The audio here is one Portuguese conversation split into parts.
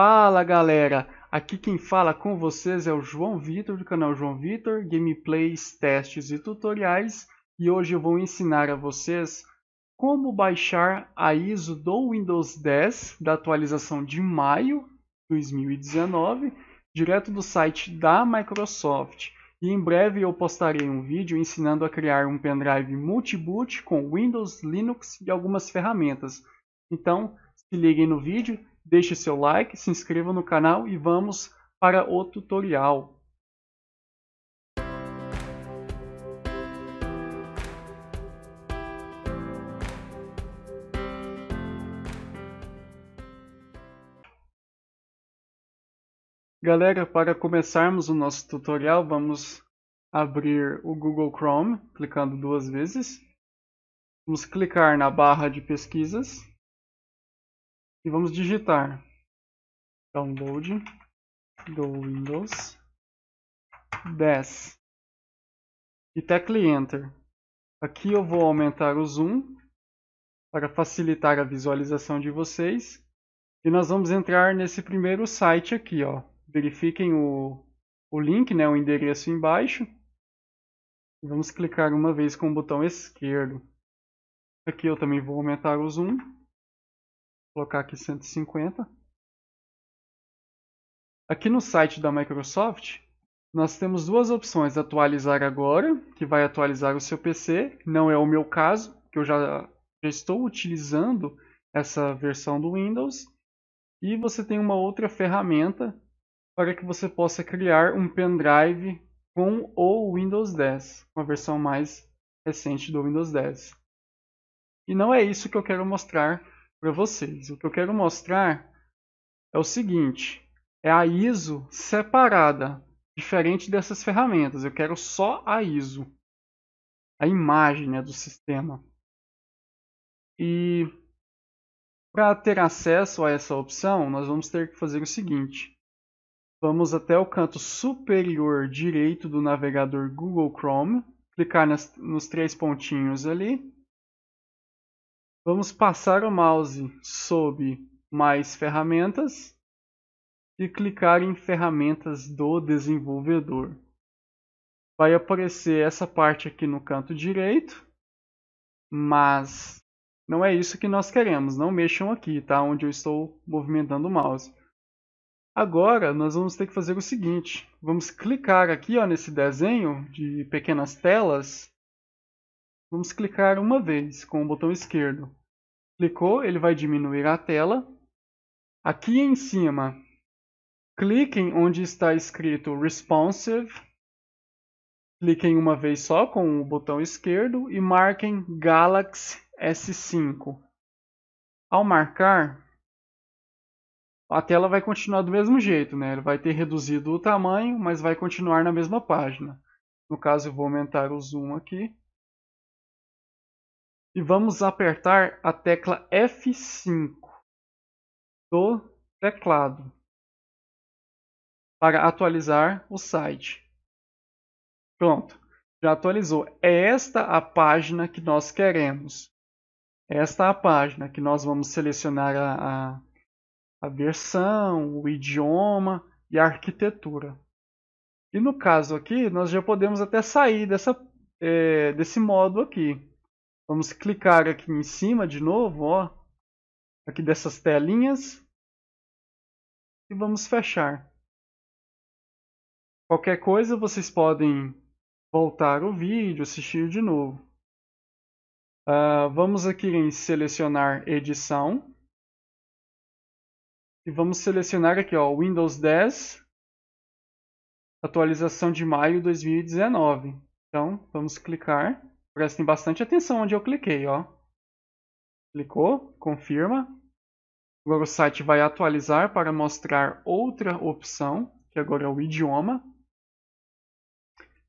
Fala galera, aqui quem fala com vocês é o João Vitor do canal João Vitor, gameplays, testes e tutoriais e hoje eu vou ensinar a vocês como baixar a ISO do Windows 10 da atualização de maio de 2019 direto do site da Microsoft e em breve eu postarei um vídeo ensinando a criar um pendrive multiboot com Windows, Linux e algumas ferramentas. Então, se liguem no vídeo Deixe seu like, se inscreva no canal e vamos para o tutorial. Galera, para começarmos o nosso tutorial, vamos abrir o Google Chrome, clicando duas vezes. Vamos clicar na barra de pesquisas. E vamos digitar download do Windows 10 e tecle Enter. Aqui eu vou aumentar o zoom para facilitar a visualização de vocês. E nós vamos entrar nesse primeiro site aqui, ó. Verifiquem o, o link, né, o endereço embaixo. Vamos clicar uma vez com o botão esquerdo. Aqui eu também vou aumentar o zoom colocar aqui 150. Aqui no site da Microsoft, nós temos duas opções, atualizar agora, que vai atualizar o seu PC, não é o meu caso, que eu já, já estou utilizando essa versão do Windows, e você tem uma outra ferramenta para que você possa criar um pendrive com o Windows 10, uma versão mais recente do Windows 10. E não é isso que eu quero mostrar para vocês. O que eu quero mostrar é o seguinte, é a ISO separada, diferente dessas ferramentas. Eu quero só a ISO, a imagem né, do sistema. E para ter acesso a essa opção, nós vamos ter que fazer o seguinte. Vamos até o canto superior direito do navegador Google Chrome, clicar nas, nos três pontinhos ali Vamos passar o mouse sob mais ferramentas e clicar em ferramentas do desenvolvedor. Vai aparecer essa parte aqui no canto direito, mas não é isso que nós queremos. Não mexam aqui, tá? Onde eu estou movimentando o mouse. Agora, nós vamos ter que fazer o seguinte. Vamos clicar aqui ó, nesse desenho de pequenas telas. Vamos clicar uma vez com o botão esquerdo. Clicou, ele vai diminuir a tela. Aqui em cima, cliquem onde está escrito Responsive. Cliquem uma vez só com o botão esquerdo e marquem Galaxy S5. Ao marcar, a tela vai continuar do mesmo jeito, né? Ele vai ter reduzido o tamanho, mas vai continuar na mesma página. No caso, eu vou aumentar o zoom aqui e vamos apertar a tecla F5 do teclado para atualizar o site. Pronto, já atualizou. É esta a página que nós queremos. É esta é a página que nós vamos selecionar a, a, a versão, o idioma e a arquitetura. E no caso aqui, nós já podemos até sair dessa, é, desse modo aqui. Vamos clicar aqui em cima de novo, ó, aqui dessas telinhas e vamos fechar. Qualquer coisa vocês podem voltar o vídeo, assistir de novo. Uh, vamos aqui em selecionar edição e vamos selecionar aqui ó, Windows 10 atualização de maio de 2019. Então vamos clicar. Prestem bastante atenção onde eu cliquei, ó. Clicou, confirma. Agora o site vai atualizar para mostrar outra opção, que agora é o idioma.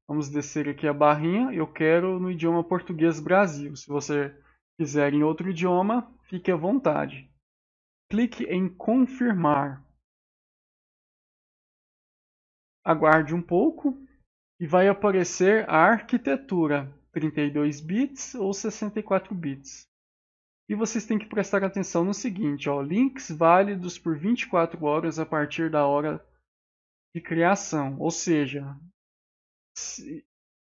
Vamos descer aqui a barrinha. Eu quero no idioma português Brasil. Se você quiser em outro idioma, fique à vontade. Clique em confirmar. Aguarde um pouco e vai aparecer a arquitetura. 32 bits ou 64 bits. E vocês têm que prestar atenção no seguinte, ó, links válidos por 24 horas a partir da hora de criação, ou seja, se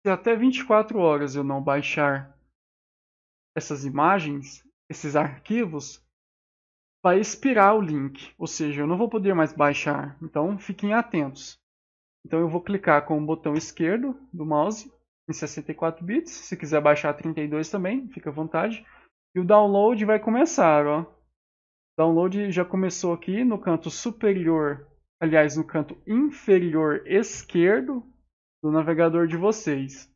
até 24 horas eu não baixar essas imagens, esses arquivos, vai expirar o link, ou seja, eu não vou poder mais baixar, então fiquem atentos. Então eu vou clicar com o botão esquerdo do mouse em 64 bits. Se quiser baixar 32 também, fica à vontade. E o download vai começar, ó. O download já começou aqui no canto superior, aliás, no canto inferior esquerdo do navegador de vocês.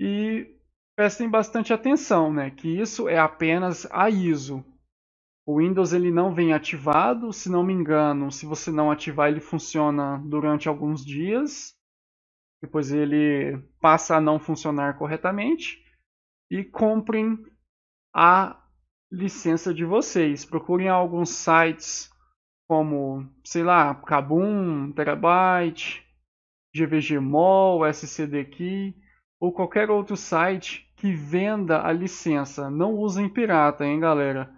E prestem bastante atenção, né, que isso é apenas a ISO. O Windows ele não vem ativado, se não me engano, se você não ativar ele funciona durante alguns dias depois ele passa a não funcionar corretamente e comprem a licença de vocês. Procurem alguns sites como, sei lá, Kabum, Terabyte, GVGmol, SCDKey ou qualquer outro site que venda a licença. Não usem pirata, hein, galera?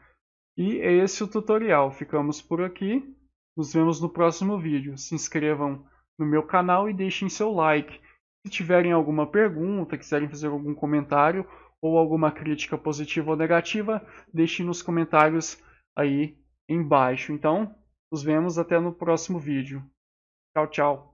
E é esse é o tutorial. Ficamos por aqui. Nos vemos no próximo vídeo. Se inscrevam no meu canal e deixem seu like. Se tiverem alguma pergunta, quiserem fazer algum comentário ou alguma crítica positiva ou negativa, deixem nos comentários aí embaixo. Então, nos vemos até no próximo vídeo. Tchau, tchau.